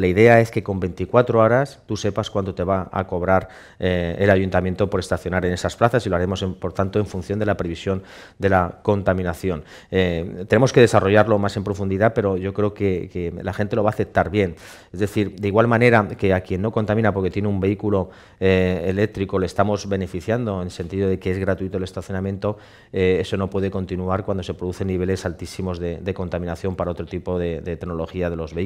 La idea es que con 24 horas tú sepas cuánto te va a cobrar eh, el ayuntamiento por estacionar en esas plazas y lo haremos, por tanto, en función de la previsión de la contaminación. Eh, tenemos que desarrollarlo más en profundidad, pero yo creo que, la gente lo va a aceptar bien. Es decir, de igual manera que a quien no contamina porque tiene un vehículo eh, eléctrico le estamos beneficiando en el sentido de que es gratuito el estacionamiento, eso no puede continuar cuando se producen niveles altísimos de, contaminación para otro tipo de tecnología de los vehículos.